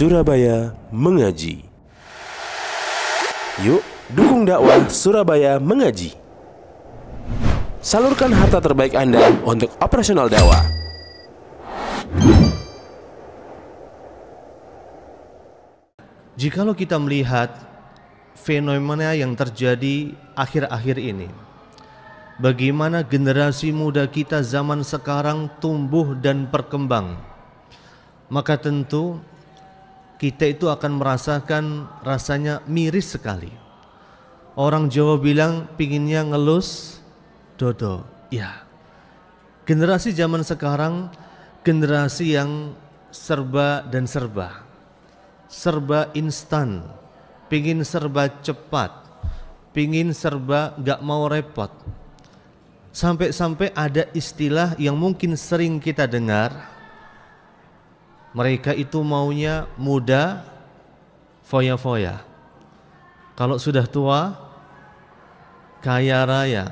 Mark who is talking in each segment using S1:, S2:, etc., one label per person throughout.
S1: Surabaya Mengaji. Yuk, dukung dakwah Surabaya Mengaji. Salurkan harta terbaik Anda untuk operasional dakwah. Jikalau kita melihat fenomena yang terjadi akhir-akhir ini, bagaimana generasi muda kita zaman sekarang tumbuh dan berkembang, maka tentu kita itu akan merasakan rasanya miris sekali. Orang Jawa bilang pinginnya ngelus dodo. Ya, generasi zaman sekarang generasi yang serba dan serba. Serba instan, pingin serba cepat, pingin serba gak mau repot. Sampai-sampai ada istilah yang mungkin sering kita dengar, mereka itu maunya muda, foya-foya. Kalau sudah tua, kaya raya.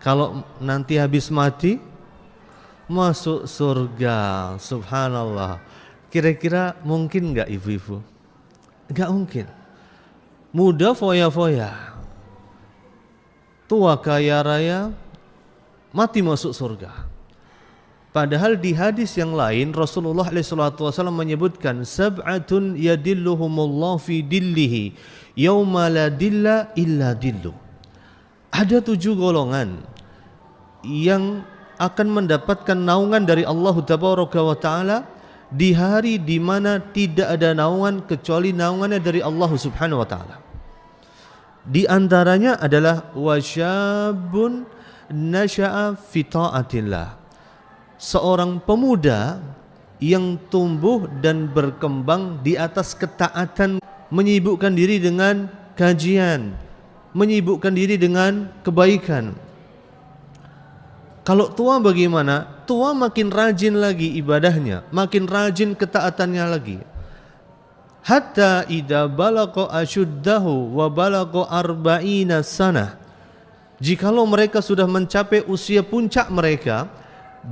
S1: Kalau nanti habis mati, masuk surga. Subhanallah. Kira-kira mungkin nggak ibu-ibu? Nggak mungkin. Muda foya-foya, tua kaya raya, mati masuk surga. Padahal di hadis yang lain Rasulullah SAW menyebutkan sab'atun yadilluhumullah fi dillihi yauma la dilla illa dillu. Ada tujuh golongan yang akan mendapatkan naungan dari Allah Tabaraka wa taala di hari di mana tidak ada naungan kecuali naungannya dari Allah Subhanahu wa taala. Di antaranya adalah wasyabun nasya'a fi ta'atillah seorang pemuda yang tumbuh dan berkembang di atas ketaatan menyibukkan diri dengan kajian menyibukkan diri dengan kebaikan kalau tua bagaimana tua makin rajin lagi ibadahnya makin rajin ketaatannya lagi hatta ida balagha ashuddahu wa balagha arba'ina sanah jikalau mereka sudah mencapai usia puncak mereka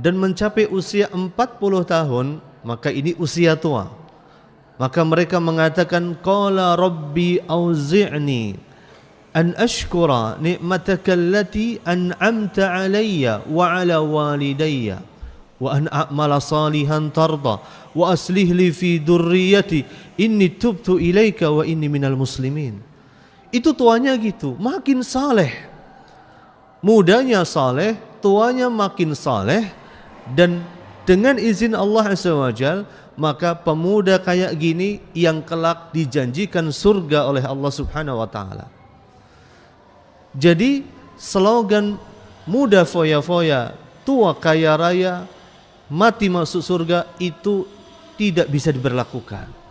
S1: dan mencapai usia 40 tahun, maka ini usia tua. Maka mereka mengatakan qala rabbi auzi'ni an ashkura ni'mataka allati an'amta alayya wa ala walidayya wa an a'mala salihan tarda wa aslih li fi durriyati inni tubtu ilaika wa inni minal muslimin. Itu tuanya gitu, makin saleh. Mudanya saleh, tuanya makin saleh, dan dengan izin Allah Azza maka pemuda kayak gini yang kelak dijanjikan surga oleh Allah Subhanahu wa taala. Jadi slogan muda foya-foya, tua kaya raya, mati masuk surga itu tidak bisa diberlakukan.